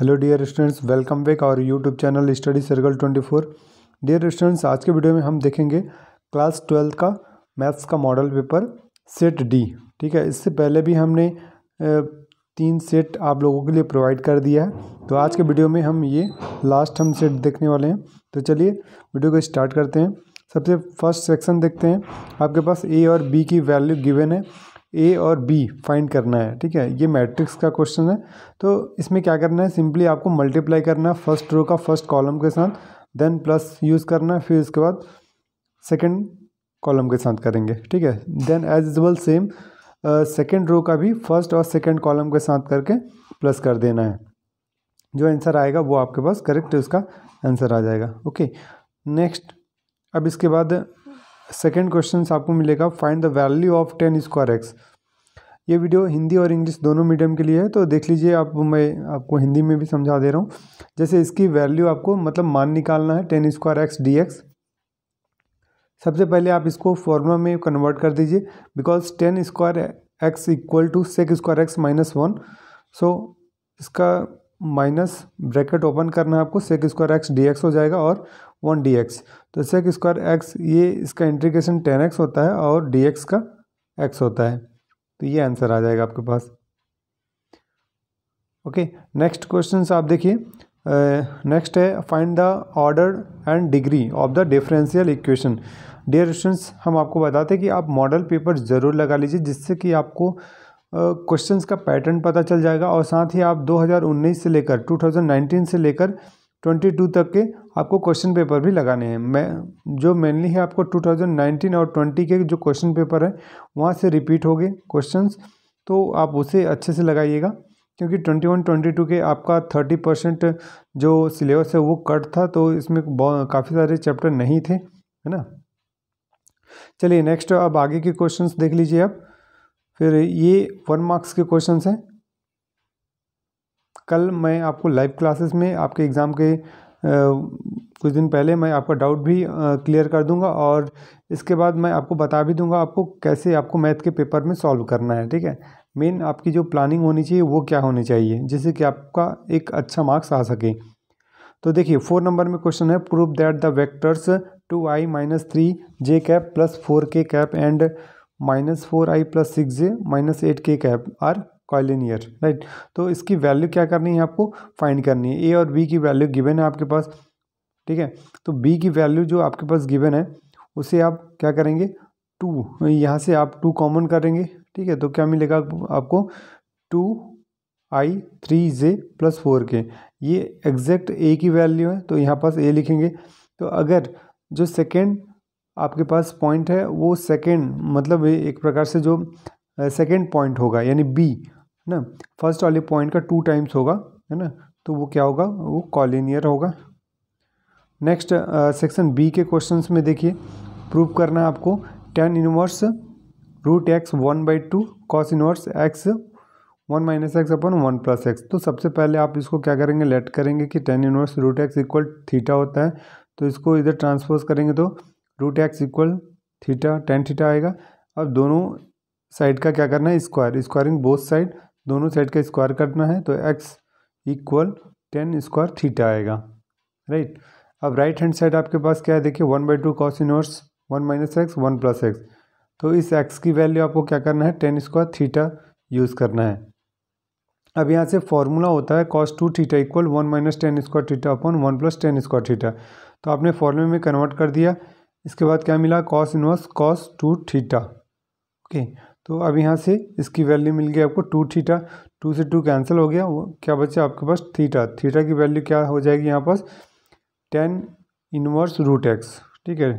Hello dear students welcome back our YouTube channel study circle 24 dear students आज के video में हम देखेंगे क्लास ट्वेल्थ का मैथ्स का मॉडल पेपर सेट डी ठीक है इससे पहले भी हमने तीन सेट आप लोगों के लिए प्रोवाइड कर दिया है तो आज के वीडियो में हम ये लास्ट हम सेट देखने वाले हैं तो चलिए वीडियो को स्टार्ट करते हैं सबसे फर्स्ट सेक्शन देखते हैं आपके पास ए और बी की वैल्यू गिवन है ए और बी फाइंड करना है ठीक है ये मैट्रिक्स का क्वेश्चन है तो इसमें क्या करना है सिंपली आपको मल्टीप्लाई करना है फर्स्ट रो का फर्स्ट कॉलम के साथ देन प्लस यूज़ करना है फिर इसके बाद सेकेंड कॉलम के साथ करेंगे ठीक है then as is well same second row का भी फर्स्ट और सेकेंड कॉलम के साथ करके प्लस कर देना है जो आंसर आएगा वो आपके पास करेक्ट उसका आंसर आ जाएगा ओके नेक्स्ट अब इसके बाद सेकेंड क्वेश्चन आपको मिलेगा find the value of tan square x ये वीडियो हिंदी और इंग्लिश दोनों मीडियम के लिए है तो देख लीजिए आप मैं आपको हिंदी में भी समझा दे रहा हूँ जैसे इसकी वैल्यू आपको मतलब मान निकालना है tan square x d x सबसे पहले आप इसको फॉर्मूला में कन्वर्ट कर दीजिए because tan square x equal to sec square x minus one so इसका माइनस ब्रैकेट ओपन करना है आपको sec square x d x हो जाएगा और वन डी एक्स तो सेक स्क्वायर एक्स ये इसका इंटीग्रेशन टेन एक्स होता है और डी एक्स का एक्स होता है तो ये आंसर आ जाएगा आपके पास ओके नेक्स्ट क्वेश्चन आप देखिए नेक्स्ट है find the order and degree of the differential equation dear students हम आपको बताते हैं कि आप मॉडल पेपर ज़रूर लगा लीजिए जिससे कि आपको क्वेश्चंस uh, का पैटर्न पता चल जाएगा और साथ ही आप 2019 से लेकर 2019 से लेकर ट्वेंटी टू तक के आपको क्वेश्चन पेपर भी लगाने हैं मैं जो मेनली है आपको टू थाउजेंड नाइनटीन और ट्वेंटी के जो क्वेश्चन पेपर है वहाँ से रिपीट हो गए क्वेश्चन तो आप उसे अच्छे से लगाइएगा क्योंकि ट्वेंटी वन ट्वेंटी टू के आपका थर्टी परसेंट जो सिलेबस है वो कट था तो इसमें काफ़ी सारे चैप्टर नहीं थे है ना चलिए नेक्स्ट अब आगे के क्वेश्चन देख लीजिए आप फिर ये वन मार्क्स के क्वेश्चन हैं कल मैं आपको लाइव क्लासेस में आपके एग्ज़ाम के कुछ दिन पहले मैं आपका डाउट भी क्लियर कर दूंगा और इसके बाद मैं आपको बता भी दूंगा आपको कैसे आपको मैथ के पेपर में सॉल्व करना है ठीक है मेन आपकी जो प्लानिंग होनी चाहिए वो क्या होनी चाहिए जिससे कि आपका एक अच्छा मार्क्स आ सके तो देखिए फोर नंबर में क्वेश्चन है prove that the vectors two i minus three j cap plus four k cap and minus four i plus six j minus eight k cap are collinear right तो इसकी value क्या करनी है आपको find करनी है ए और बी की वैल्यू गिवन है आपके पास ठीक है तो बी की वैल्यू जो आपके पास गिवन है उसे आप क्या करेंगे टू यहाँ से आप टू कॉमन करेंगे ठीक है तो क्या मिलेगा आपको two i three j plus four k ये एग्जैक्ट ए की वैल्यू है तो यहाँ पास ए लिखेंगे तो अगर जो सेकेंड आपके पास पॉइंट है वो सेकेंड मतलब एक प्रकार से जो सेकेंड पॉइंट होगा यानी बी है ना फर्स्ट वाले पॉइंट का टू टाइम्स होगा है ना तो वो क्या होगा वो कॉलिनियर होगा नेक्स्ट सेक्शन बी के क्वेश्चंस में देखिए प्रूव करना है आपको tan inverse root x one by two cos inverse x one minus x upon one plus x तो सबसे पहले आप इसको क्या करेंगे लेट करेंगे कि tan inverse root x equal theta होता है तो इसको इधर ट्रांसफोर्स करेंगे तो root x equal theta tan theta आएगा अब दोनों साइड का क्या करना है स्क्वायर स्क्वायरिंग बोथ साइड दोनों साइड का स्क्वायर करना है तो x equal tan square theta आएगा राइट अब राइट हैंड साइड आपके पास क्या है देखिए one by two cos inverse one minus x one plus x तो इस एक्स की वैल्यू आपको क्या करना है टेन स्क्वायर थीटा यूज़ करना है अब यहाँ से फॉर्मूला होता है cos two theta equal one minus tan square theta upon one plus tan square theta तो आपने फॉर्मूले में कन्वर्ट कर दिया इसके बाद क्या मिला cos inverse cos two theta okay तो अब यहाँ से इसकी वैल्यू मिल गई आपको टू थीटा टू से टू कैंसिल हो गया वो क्या बचा आपके पास थीटा थीटा की वैल्यू क्या हो जाएगी यहाँ पास टेन इनवर्स रूट एक्स ठीक है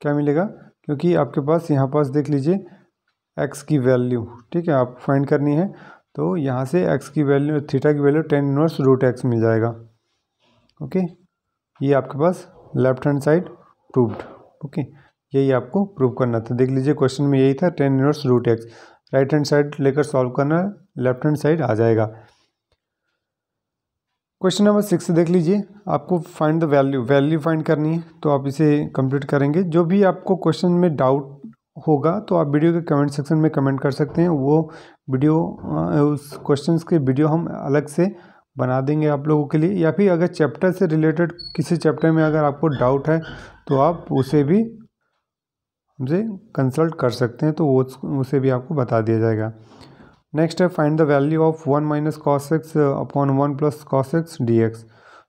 क्या मिलेगा क्योंकि आपके पास यहाँ पास देख लीजिए एक्स की वैल्यू ठीक है आप फाइंड करनी है तो यहाँ से एक्स की वैल्यू थीटा की value tan inverse root x मिल जाएगा ओके ये आपके पास left hand side proved okay यही आपको प्रूव करना था देख लीजिए क्वेश्चन में यही था tan inverse root x right hand side लेकर सॉल्व करना लेफ्ट हैंड साइड आ जाएगा क्वेश्चन नंबर सिक्स देख लीजिए आपको find the value value find करनी है तो आप इसे कंप्लीट करेंगे जो भी आपको क्वेश्चन में डाउट होगा तो आप वीडियो के कमेंट सेक्शन में कमेंट कर सकते हैं वो वीडियो उस क्वेश्चंस के वीडियो हम अलग से बना देंगे आप लोगों के लिए या फिर अगर चैप्टर से रिलेटेड किसी चैप्टर में अगर आपको डाउट है तो आप उसे भी उनसे कंसल्ट कर सकते हैं तो वो उसे भी आपको बता दिया जाएगा नेक्स्ट है find the value of one minus cos x upon one plus cos x d x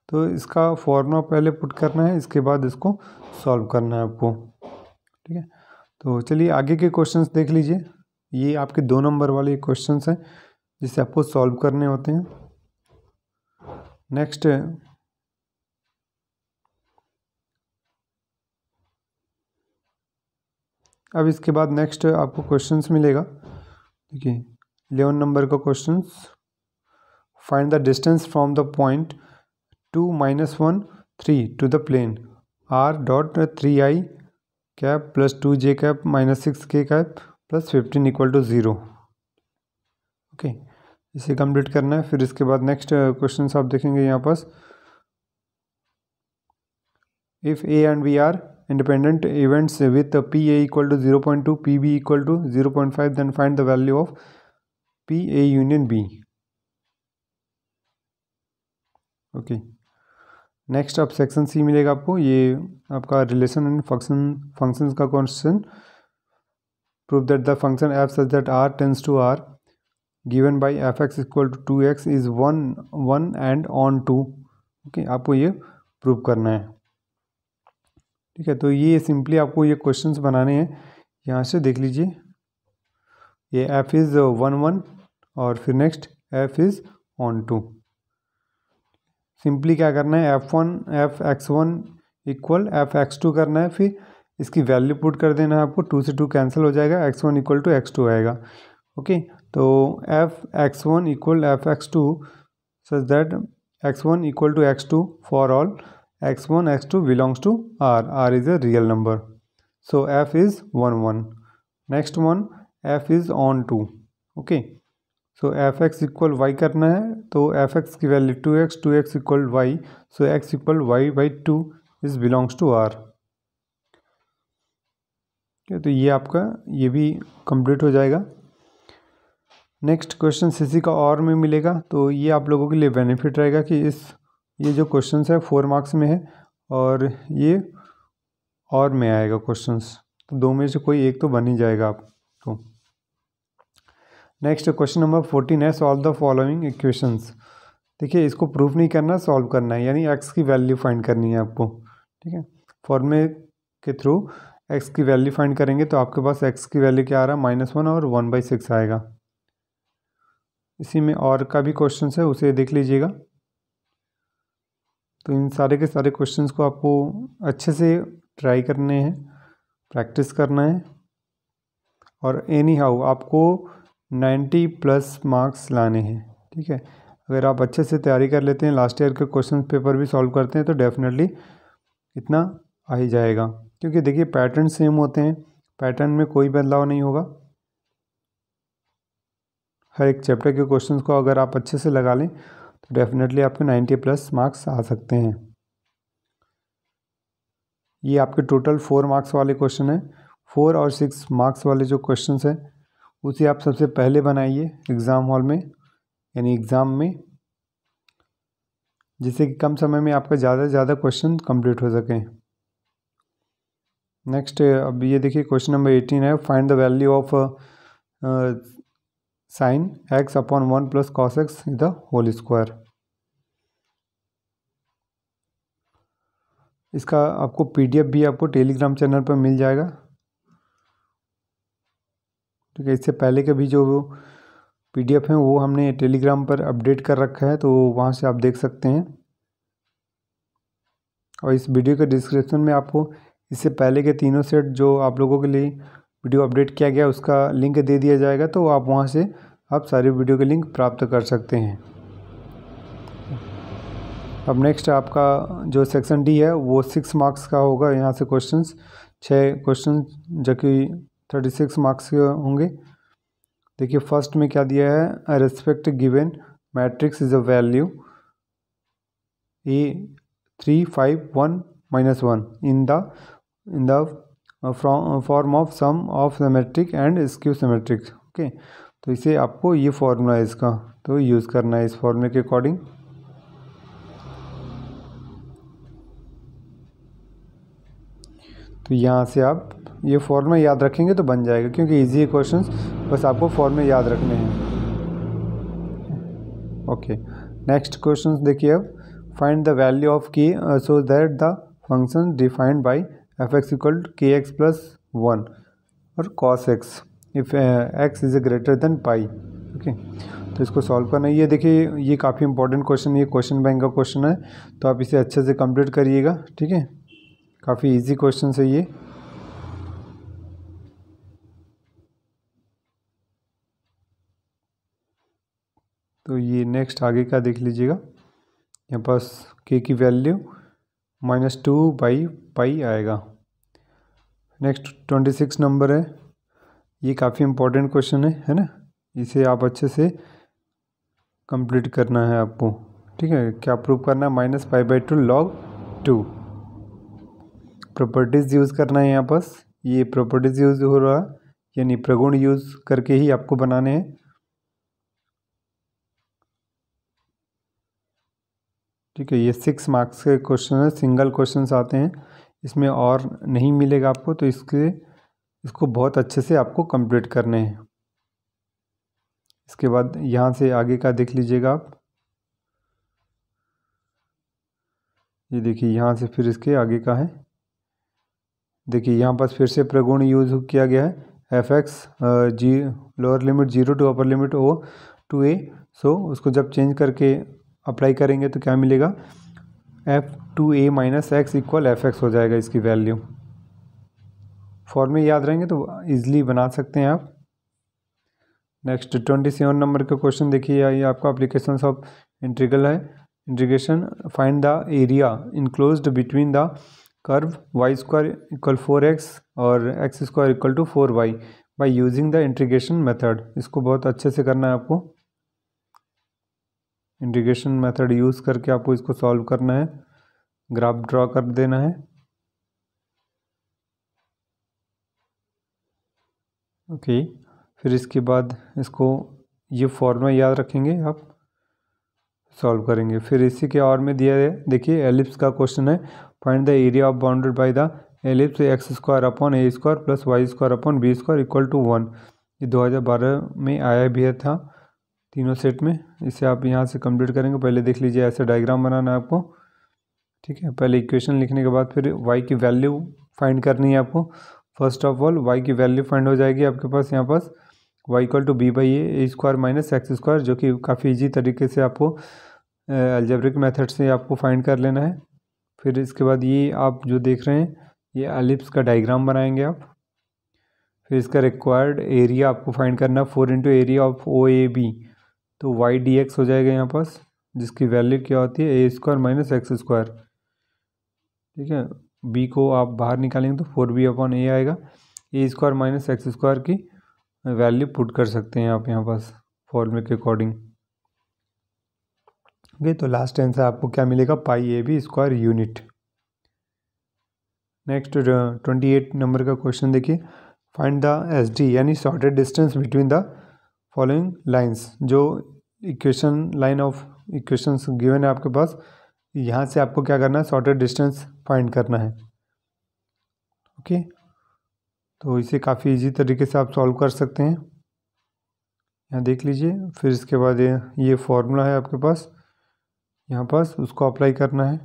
तो इसका फॉर्मूला पहले पुट करना है इसके बाद इसको सॉल्व करना है आपको ठीक है तो चलिए आगे के क्वेश्चन देख लीजिए ये आपके दो नंबर वाले क्वेश्चन हैं जिसे आपको सॉल्व करने होते हैं नेक्स्ट अब इसके बाद नेक्स्ट आपको क्वेश्चंस मिलेगा देखिए लेवन नंबर का question find the distance from the point to minus one three two the plane r dot three i cap plus two j cap minus six k cap plus fifteen equal to zero okay इसे complete करना है फिर इसके बाद next question आप देखेंगे यहाँ पास if a and b are independent events with PA equal to two PB equal to then then find the value of PA union B. Okay next आप सेक्शन सी मिलेगा आपको ये आपका रिलेशन एंड फंक्शन फंक्शंस का question prove that the function f such that R tense to R given by f x equal to two x is one one and onto okay आपको ये prove करना है ठीक है तो ये simply आपको ये क्वेश्चन बनाने हैं यहाँ से देख लीजिए ये एफ इज़ वन वन और फिर next f is onto simply क्या करना है f one f x one equal f x two करना है फिर इसकी वैल्यू पुट कर देना है आपको टू से टू कैंसिल हो जाएगा x one equal to x two आएगा ओके तो f x one equal f x two such that x one equal to x two for all x one x two belongs to R R is a real number so f is one one next one f is onto okay so f x equal y करना है तो f x की value two x two x equal y so x equal y by two is belongs to R ठीक तो ये आपका ये भी कंप्लीट हो जाएगा नेक्स्ट क्वेश्चन सीसी का और में मिलेगा तो ये आप लोगों के लिए बेनिफिट रहेगा कि इस ये जो क्वेश्चन है फोर मार्क्स में है और ये और में आएगा क्वेश्चंस तो दो में से कोई एक तो बन ही जाएगा आपको नेक्स्ट क्वेश्चन नंबर फोर्टीन है सॉल्व द फॉलोइंग इक्वेशंस देखिए इसको प्रूफ नहीं करना सॉल्व करना है यानी एक्स की वैल्यू फाइंड करनी है आपको ठीक है फॉर्मे के थ्रू एक्स की वैल्यू फाइंड करेंगे तो आपके पास एक्स की वैल्यू क्या आ रहा है माइनस वन और वन बाई सिक्स आएगा इसी में और का भी क्वेश्चन है उसे देख लीजिएगा तो इन सारे के सारे क्वेश्चंस को आपको अच्छे से ट्राई करने हैं प्रैक्टिस करना है और एनी हाउ आपको नाइन्टी प्लस मार्क्स लाने हैं ठीक है अगर आप अच्छे से तैयारी कर लेते हैं लास्ट ईयर के क्वेश्चन पेपर भी सॉल्व करते हैं तो डेफिनेटली इतना आ ही जाएगा क्योंकि देखिए पैटर्न सेम होते हैं पैटर्न में कोई बदलाव नहीं होगा हर एक चैप्टर के क्वेश्चंस को अगर आप अच्छे से लगा लें तो डेफिनेटली आपके नाइन्टी प्लस मार्क्स आ सकते हैं ये आपके टोटल फोर मार्क्स वाले क्वेश्चन हैं फोर और सिक्स मार्क्स वाले जो क्वेश्चन हैं उसे आप सबसे पहले बनाइए एग्ज़ाम हॉल में यानी एग्ज़ाम में जिससे कि कम समय में आपका ज़्यादा से ज़्यादा क्वेश्चन कंप्लीट हो सकें नेक्स्ट अब ये देखिए क्वेश्चन नंबर एटीन है find the value of sine x upon one plus cos x is the whole square इसका आपको पीडीएफ भी आपको टेलीग्राम चैनल पर मिल जाएगा ठीक है इससे पहले के भी जो पीडीएफ हैं वो हमने टेलीग्राम पर अपडेट कर रखा है तो वहाँ से आप देख सकते हैं और इस वीडियो के डिस्क्रिप्शन में आपको इससे पहले के तीनों सेट जो आप लोगों के लिए वीडियो अपडेट किया गया उसका लिंक दे दिया जाएगा तो आप वहाँ से आप सारे वीडियो के लिंक प्राप्त कर सकते हैं अब नेक्स्ट आपका जो सेक्शन डी है वो सिक्स मार्क्स का होगा यहाँ से क्वेश्चन छः क्वेश्चन जो कि थर्टी सिक्स मार्क्स के होंगे देखिए फर्स्ट में क्या दिया है respect given matrix is a value A three five one minus one in the in the form of sum of symmetric and skew symmetric okay तो इसे आपको ये फॉर्मूला है इसका तो यूज़ करना है इस फॉर्मूले के अकॉर्डिंग तो यहाँ से आप ये फॉर्मूला याद रखेंगे तो बन जाएगा क्योंकि इजी क्वेश्चन बस आपको फॉर्मूले याद रखने हैं ओके नेक्स्ट क्वेश्चन देखिए अब find the value of k so that the function defined by f x equal to k x plus one और cos x if x is a greater than pi okay तो इसको solve करना है ये देखिए ये काफ़ी इंपॉर्टेंट क्वेश्चन है ये क्वेश्चन बैंक का क्वेश्चन है तो आप इसे अच्छे से कंप्लीट करिएगा ठीक है काफ़ी इजी क्वेश्चन है ये तो ये नेक्स्ट आगे का देख लीजिएगा यहाँ पास के की value minus two by pi आएगा नेक्स्ट ट्वेंटी सिक्स नंबर है ये काफ़ी इम्पोर्टेंट क्वेश्चन है है ना इसे आप अच्छे से कंप्लीट करना है आपको ठीक है क्या प्रूव करना है minus five by two log two properties use करना है यहाँ पास ये प्रॉपर्टीज़ यूज़ हो रहा यानी प्रगुण यूज़ करके ही आपको बनाने हैं ठीक है ये सिक्स मार्क्स के क्वेश्चन है सिंगल क्वेश्चन आते हैं इसमें और नहीं मिलेगा आपको तो इसके इसको बहुत अच्छे से आपको कंप्लीट करने हैं इसके बाद यहाँ से आगे का देख लीजिएगा आप ये देखिए यहाँ से फिर इसके आगे का है देखिए यहाँ पर फिर से प्रगुण यूज किया गया है f x g lower limit zero to upper limit o to a so उसको जब चेंज करके अप्लाई करेंगे तो क्या मिलेगा f two a minus x equal f x हो जाएगा इसकी वैल्यू फॉर्मे याद रहेंगे तो ईजिली बना सकते हैं आप नेक्स्ट ट्वेंटी सेवन नंबर का क्वेश्चन देखिए ये आपका अप्लीकेशन ऑफ इंट्रीगल है integration find the area enclose between the curve y square equal four x और x square equal to four y by using the integration method इसको बहुत अच्छे से करना है आपको इंटीग्रेशन मेथड यूज़ करके आपको इसको सॉल्व करना है ग्राफ ड्रॉ कर देना है ओके फिर इसके बाद इसको ये फॉर्मूला याद रखेंगे आप सॉल्व करेंगे फिर इसी के और में दिया है देखिए एलिप्स का क्वेश्चन है find the area of bounded by the ellipse x square upon a square plus y square upon b square equal to one ये 2012 में आया भी था तीनों सेट में इसे आप यहाँ से कंप्लीट करेंगे पहले देख लीजिए ऐसे डायग्राम बनाना है आपको ठीक है पहले इक्वेशन लिखने के बाद फिर वाई की वैल्यू फाइंड करनी है आपको फर्स्ट ऑफ ऑल वाई की वैल्यू फाइंड हो जाएगी आपके पास यहाँ पास y equal to b by a square minus x square जो कि काफ़ी ईजी तरीके से आपको अल्जेब्रिक मेथड से आपको फाइंड कर लेना है फिर इसके बाद ये आप जो देख रहे हैं ये एलिप्स का डायग्राम बनाएंगे आप फिर इसका रिक्वायर्ड एरिया आपको फाइंड करना है four into area of o a b तो वाई डी एक्स हो जाएगा यहाँ पास जिसकी वैल्यू क्या होती है a square minus x square ठीक है बी को आप बाहर निकालेंगे तो फोर बी अपॉन ए आएगा a square minus x square की वैल्यू पुट कर सकते हैं आप यहाँ पास फॉर्मूले के अकॉर्डिंग ओके तो लास्ट आंसर आपको क्या मिलेगा pi a b square unit next twenty eight number का क्वेश्चन देखिए फाइंड द एस डी यानी shortest distance between the following lines जो equation line of equations given है आपके पास यहाँ से आपको क्या करना है शॉर्टेड डिस्टेंस फाइंड करना है ओके okay? तो इसे काफ़ी इजी तरीके से आप सॉल्व कर सकते हैं यहाँ देख लीजिए फिर इसके बाद ये फॉर्मूला है आपके पास यहाँ पास उसको अप्लाई करना है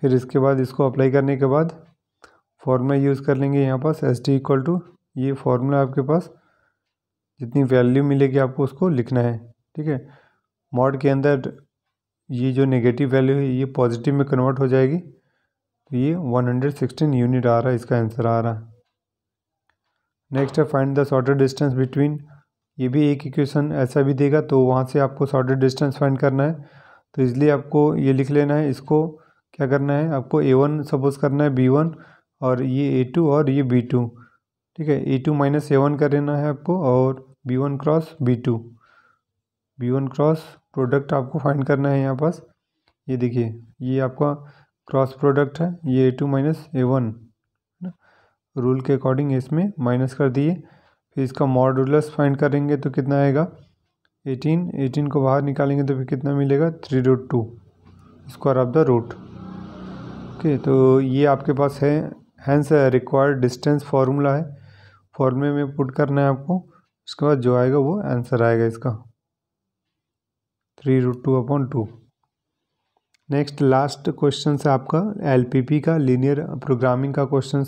फिर इसके बाद इसको अप्लाई करने के बाद फॉर्मूला यूज़ कर लेंगे यहाँ पास एस डी इक्वल टू ये फॉर्मूला आपके पास जितनी वैल्यू मिलेगी आपको उसको लिखना है ठीक है मॉड के अंदर ये जो नेगेटिव वैल्यू है ये पॉजिटिव में कन्वर्ट हो जाएगी तो ये वन हंड्रेड सिक्सटीन यूनिट आ रहा है इसका आंसर आ रहा है नेक्स्ट है find the shortest distance between ये भी एक इक्वेशन ऐसा भी देगा तो वहाँ से आपको शॉर्टेड डिस्टेंस फाइंड करना है तो इसलिए आपको ये लिख लेना है इसको क्या करना है आपको ए वन सपोज करना है बी वन और ये ए टू और ये बी टू ठीक है a two minus a one कर लेना है आपको और b one cross b two b one cross product आपको फाइंड करना है यहाँ पास ये देखिए ये आपका क्रॉस प्रोडक्ट है ये a two minus a one rule के अकॉर्डिंग इसमें माइनस कर दिए फिर इसका मॉडुलस फाइंड करेंगे तो कितना आएगा एटीन एटीन को बाहर निकालेंगे तो फिर कितना मिलेगा three root two square of the root okay तो ये आपके पास है हैंस रिक्वायर्ड डिस्टेंस फार्मूला है फॉर्मूले में पुट करना है आपको उसके बाद जो आएगा वो आंसर आएगा इसका three root two upon two next last question है आपका एलपीपी का लीनियर प्रोग्रामिंग का क्वेश्चन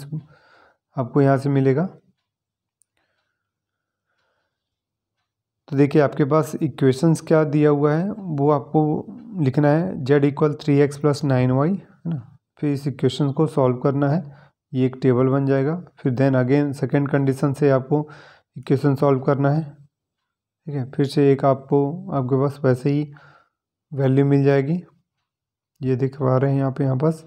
आपको यहाँ से मिलेगा तो देखिए आपके पास इक्वेशंस क्या दिया हुआ है वो आपको लिखना है z equal three x plus nine y है ना फिर इस इक्वेशन को सॉल्व करना है ये एक टेबल बन जाएगा फिर देन अगेन सेकेंड कंडीशन से आपको इक्वेशन सॉल्व करना है ठीक है फिर से एक आपको आपके पास वैसे ही वैल्यू मिल जाएगी ये दिखवा रहे हैं यहाँ पे यहाँ पास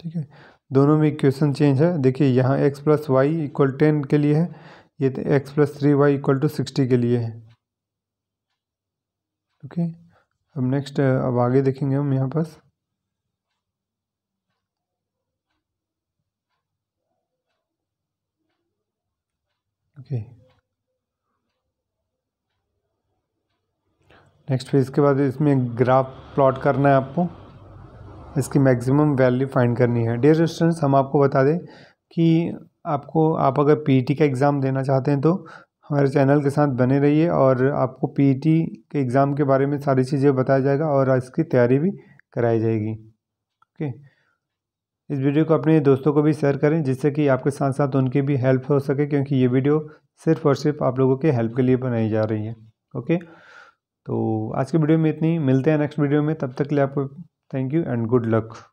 ठीक है दोनों में इक्वेशन चेंज है देखिए यहाँ x plus y equal ten के लिए है ये तो x plus three y equal to sixty के लिए है ओके अब नेक्स्ट अब आगे देखेंगे हम यहाँ पास okay नेक्स्ट फेज के बाद इसमें ग्राफ प्लॉट करना है आपको इसकी मैक्सिमम वैल्यू फाइंड करनी है डेयर स्टूडेंट्स हम आपको बता दें कि आपको आप अगर पीटी e का एग्ज़ाम देना चाहते हैं तो हमारे चैनल के साथ बने रहिए और आपको पीटी e के एग्ज़ाम के बारे में सारी चीज़ें बताया जाएगा और इसकी तैयारी भी कराई जाएगी ओके okay. इस वीडियो को अपने दोस्तों को भी शेयर करें जिससे कि आपके साथ साथ उनकी भी हेल्प हो सके क्योंकि ये वीडियो सिर्फ और सिर्फ आप लोगों के हेल्प के लिए बनाई जा रही है ओके तो आज के वीडियो में इतनी मिलते हैं नेक्स्ट वीडियो में तब तक के लिए आपको thank you and good luck